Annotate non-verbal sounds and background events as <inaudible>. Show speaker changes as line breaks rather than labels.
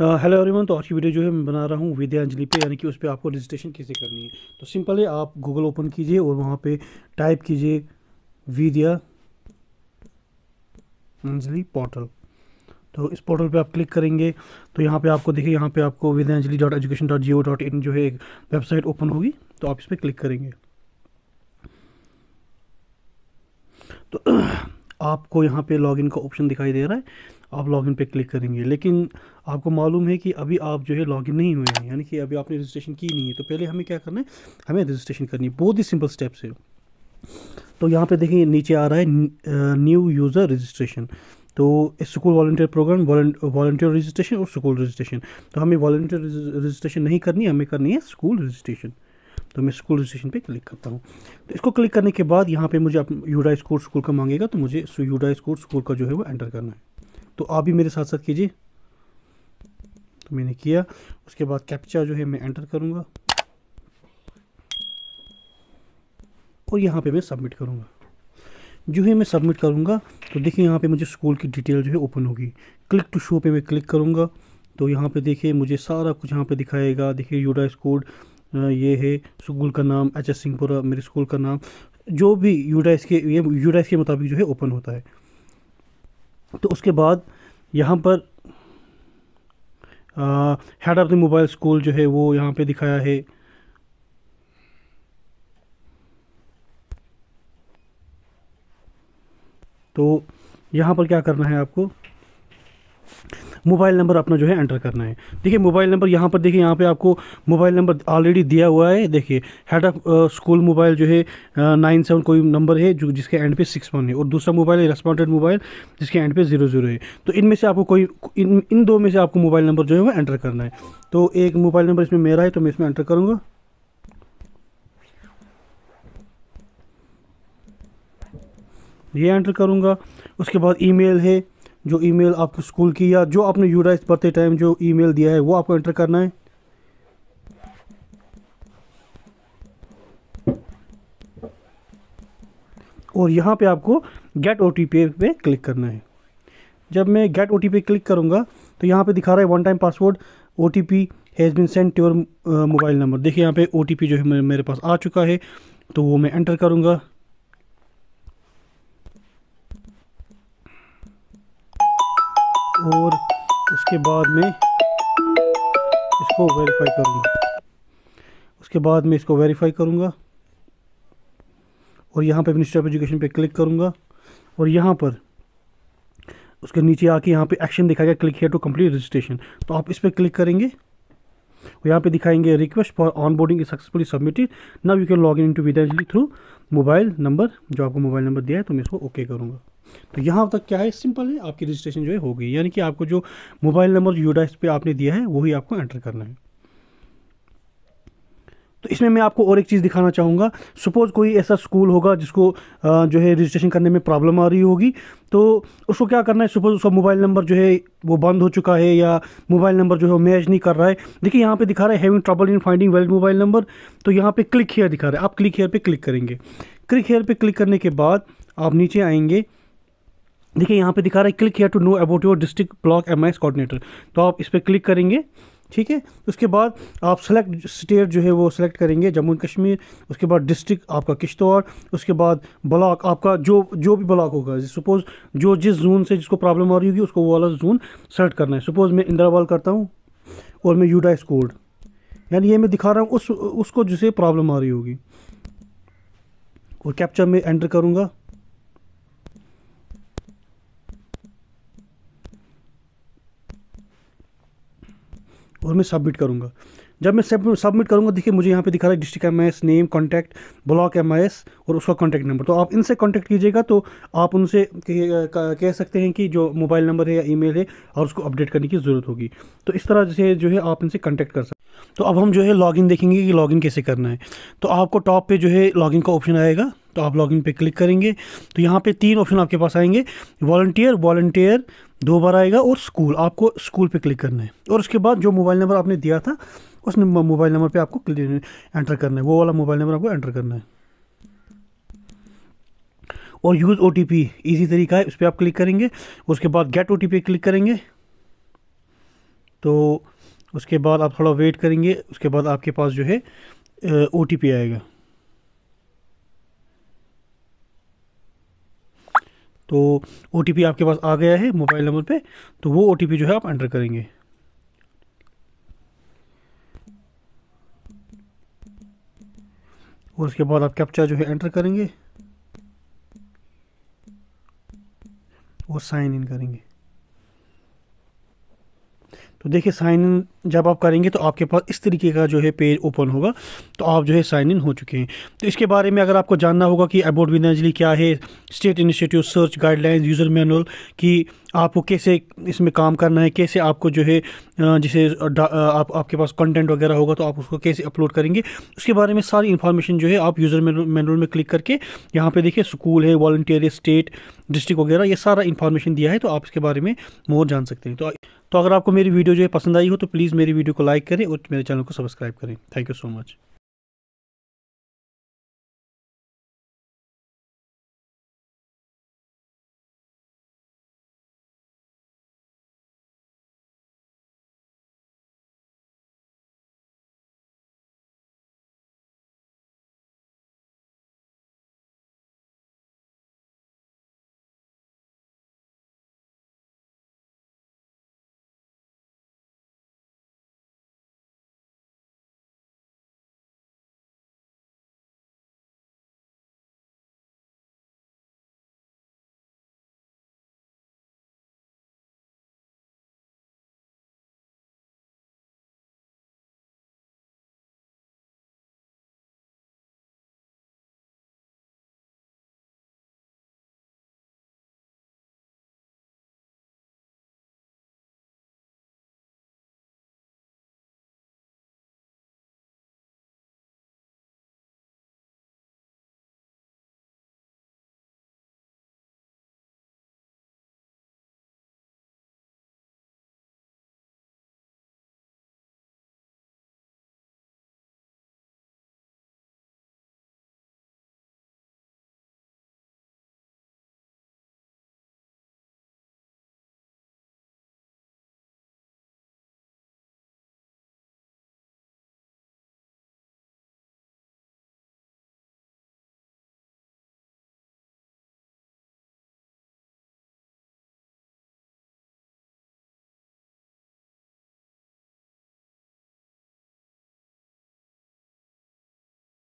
hello everyone तो आज की वीडियो जो है मैं बना रहा हूँ विद्यांजलि पे यानी कि उस पर आपको रजिस्ट्रेशन कैसे करनी है तो सिंपल है आप गूगल ओपन कीजिए और वहाँ पे टाइप कीजिए विद्या अंजलि पोर्टल तो इस पोर्टल पे आप क्लिक करेंगे तो यहाँ पे आपको देखिए यहाँ पे आपको Vidyanjali dot education dot G O dot in जो है एक वेबसाइट ओपन होगी तो आप इस पर क्लिक करेंगे तो <clears throat> आपको यहाँ पे लॉगिन का ऑप्शन दिखाई दे रहा है आप लॉगिन पे क्लिक करेंगे लेकिन आपको मालूम है कि अभी आप जो है लॉगिन नहीं हुए हैं यानी कि अभी आपने रजिस्ट्रेशन की नहीं है तो पहले हमें क्या करना है हमें रजिस्ट्रेशन करनी है बहुत ही सिंपल स्टेप्स है तो यहाँ पे देखें नीचे आ रहा है न्यू यूज़र रजिस्ट्रेशन तो school volunteer program volunteer registration और स्कूल रजिस्ट्रेशन तो हमें वॉल्टियर रजिस्ट्रेशन नहीं करनी हमें करनी है स्कूल रजिस्ट्रेशन तो मैं स्कूल रजिस्ट्रेशन पे क्लिक करता हूँ तो इसको क्लिक करने के बाद यहाँ पे मुझे यूडाइस स्कोर स्कूल का मांगेगा तो मुझे यूडाइस स्कोर स्कूल का जो है वो एंटर करना है तो आप भी मेरे साथ साथ कीजिए तो मैंने किया उसके बाद कैप्चा जो है मैं एंटर करूँगा और यहाँ पे मैं सबमिट करूँगा जो है मैं सबमिट करूँगा तो देखिए यहाँ पे मुझे स्कूल की डिटेल जो है ओपन होगी क्लिक टू शो पे मैं क्लिक करूँगा तो यहाँ पे देखिए मुझे सारा कुछ यहाँ पे दिखाएगा देखिए यूडा कोड ये है स्कूल का नाम एच एस सिंहपुरा मेरे स्कूल का नाम जो भी यूडा के ये यूडाइस के मुताबिक जो है ओपन होता है तो उसके बाद यहाँ पर head of the mobile school जो है वो यहाँ पे दिखाया है तो यहाँ पर क्या करना है आपको मोबाइल नंबर अपना जो है एंटर करना है ठीक है मोबाइल नंबर यहाँ पर देखिए यहाँ पर आपको मोबाइल नंबर ऑलरेडी दिया हुआ है देखिए हेड ऑफ स्कूल मोबाइल जो है नाइन uh, सेवन कोई नंबर है जो जिसके एंड पे सिक्स वन है और दूसरा मोबाइल है रेस्पॉन्डेड मोबाइल जिसके एंड पे जीरो जीरो है तो इनमें से आपको कोई इन इन दो में से आपको मोबाइल नंबर जो है वो एंटर करना है तो एक मोबाइल नंबर इसमें मेरा है तो मैं इसमें एंटर करूँगा ये एंटर करूँगा उसके बाद ईमेल है जो ईमेल आपके स्कूल की या जो आपने यूराइस पढ़ते टाइम जो ईमेल दिया है वो आपको एंटर करना है और यहाँ पे आपको गेट ओ टी पे क्लिक करना है जब मैं गेट ओ टी पे क्लिक करूँगा तो यहाँ पे दिखा रहा है one time password O T P has been send your mobile number देखिए यहाँ पे ओ टी पी जो है मेरे पास आ चुका है तो वो मैं एंटर करूँगा और उसके बाद में इसको वेरीफाई करूँगा उसके बाद में इसको वेरीफाई करूँगा और यहाँ पे मिनिस्टर ऑफ एजुकेशन पे क्लिक करूँगा और यहाँ पर उसके नीचे आके यहाँ पे एक्शन दिखाएगा click here to complete registration तो आप इस पर क्लिक करेंगे और यहाँ पे दिखाएंगे request for onboarding is successfully submitted now you can log in to Vidyanjali through mobile number जो आपको मोबाइल नंबर दिया है तो मैं इसको ओके करूँगा तो यहाँ तक क्या है सिंपल है आपकी रजिस्ट्रेशन जो है हो गई यानी कि आपको जो मोबाइल नंबर यूडा पे आपने दिया है वही आपको एंटर करना है तो इसमें मैं आपको और एक चीज़ दिखाना चाहूँगा सपोज़ कोई ऐसा स्कूल होगा जिसको जो है रजिस्ट्रेशन करने में प्रॉब्लम आ रही होगी तो उसको क्या करना है सपोज़ उसका मोबाइल नंबर जो है वो बंद हो चुका है या मोबाइल नंबर जो है वो मैच नहीं कर रहा है देखिए यहाँ पे दिखा रहा है having trouble in finding valid mobile number तो यहाँ पर क्लिक हेयर दिखा रहा है आप क्लिक हेयर पर क्लिक करेंगे क्लिक हेयर पर क्लिक करने के बाद आप नीचे आएंगे देखिए यहाँ पे दिखा रहा है click here to know about your district block M coordinator तो आप इस पर क्लिक करेंगे ठीक है उसके बाद आप सेलेक्ट स्टेट जो है वो सेलेक्ट करेंगे जम्मू एंड कश्मीर उसके बाद डिस्ट्रिक्ट आपका किश्तवाड़ उसके बाद ब्लॉक आपका जो जो भी ब्लॉक होगा सपोज़ जो जिस जोन से जिसको प्रॉब्लम आ रही होगी उसको वो वाला जोन सेलेक्ट करना है सपोज़ मैं इंदिराबाद करता हूँ और मैं यूडाइस कोड यानी ये मैं दिखा रहा हूँ उस उसको जिसे प्रॉब्लम आ रही होगी और कैप्चर में एंटर करूँगा और मैं सबमिट करूँगा जब मैं सबमिट करूँगा देखिए मुझे यहाँ पे दिखा रहा है district M name contact block M और उसका कॉन्टैक्ट नंबर तो आप इनसे कॉन्टैक्ट कीजिएगा तो आप उनसे कह सकते हैं कि जो मोबाइल नंबर है या ई है और उसको अपडेट करने की ज़रूरत होगी तो इस तरह से जो है आप इनसे कॉन्टैक्ट कर सकते तो अब हम जो है लॉगिन देखेंगे कि लॉगिन कैसे करना है तो आपको टॉप पे जो है लॉगिन का ऑप्शन आएगा तो आप लॉगिन पे क्लिक करेंगे तो यहाँ पे तीन ऑप्शन आपके पास आएंगे वॉल्टियर वॉल्टियर दो बार आएगा और स्कूल आपको स्कूल पे क्लिक करना है और उसके बाद जो मोबाइल नंबर आपने दिया था उस मोबाइल नंबर पे आपको एंटर करना है वो वाला मोबाइल नंबर आपको एंटर करना है और use O T P easy तरीका है उस पर आप क्लिक करेंगे उसके बाद get O T P click करेंगे तो उसके बाद आप थोड़ा वेट करेंगे उसके बाद आपके पास जो है ओ टी पी आएगा तो ओ आपके पास आ गया है मोबाइल नंबर पे तो वो ओ जो है आप एंटर करेंगे और उसके बाद आप कैप्चा जो है एंटर करेंगे और साइन इन करेंगे तो देखिए साइन इन जब आप करेंगे तो आपके पास इस तरीके का जो है पेज ओपन होगा तो आप जो है साइन इन हो चुके हैं तो इसके बारे में अगर आपको जानना होगा कि अबाउट विनाजली क्या है state institute search guidelines user manual कि आपको कैसे इसमें काम करना है कैसे आपको जो है जैसे आप आपके पास कंटेंट वगैरह होगा तो आप उसको कैसे अपलोड करेंगे उसके बारे में सारी इन्फॉर्मेशन जो है आप यूज़र मैनुअल में क्लिक करके यहाँ पे देखिए स्कूल है वॉल्टियर स्टेट डिस्ट्रिक्ट वगैरह ये सारा इन्फॉर्मेशन दिया है तो आप इसके बारे में मोर जान सकते हैं तो तो अगर आपको मेरी वीडियो जो है पसंद आई हो तो प्लीज़ मेरी वीडियो को लाइक करें और मेरे चैनल को सब्सक्राइब करें थैंक यू सो मच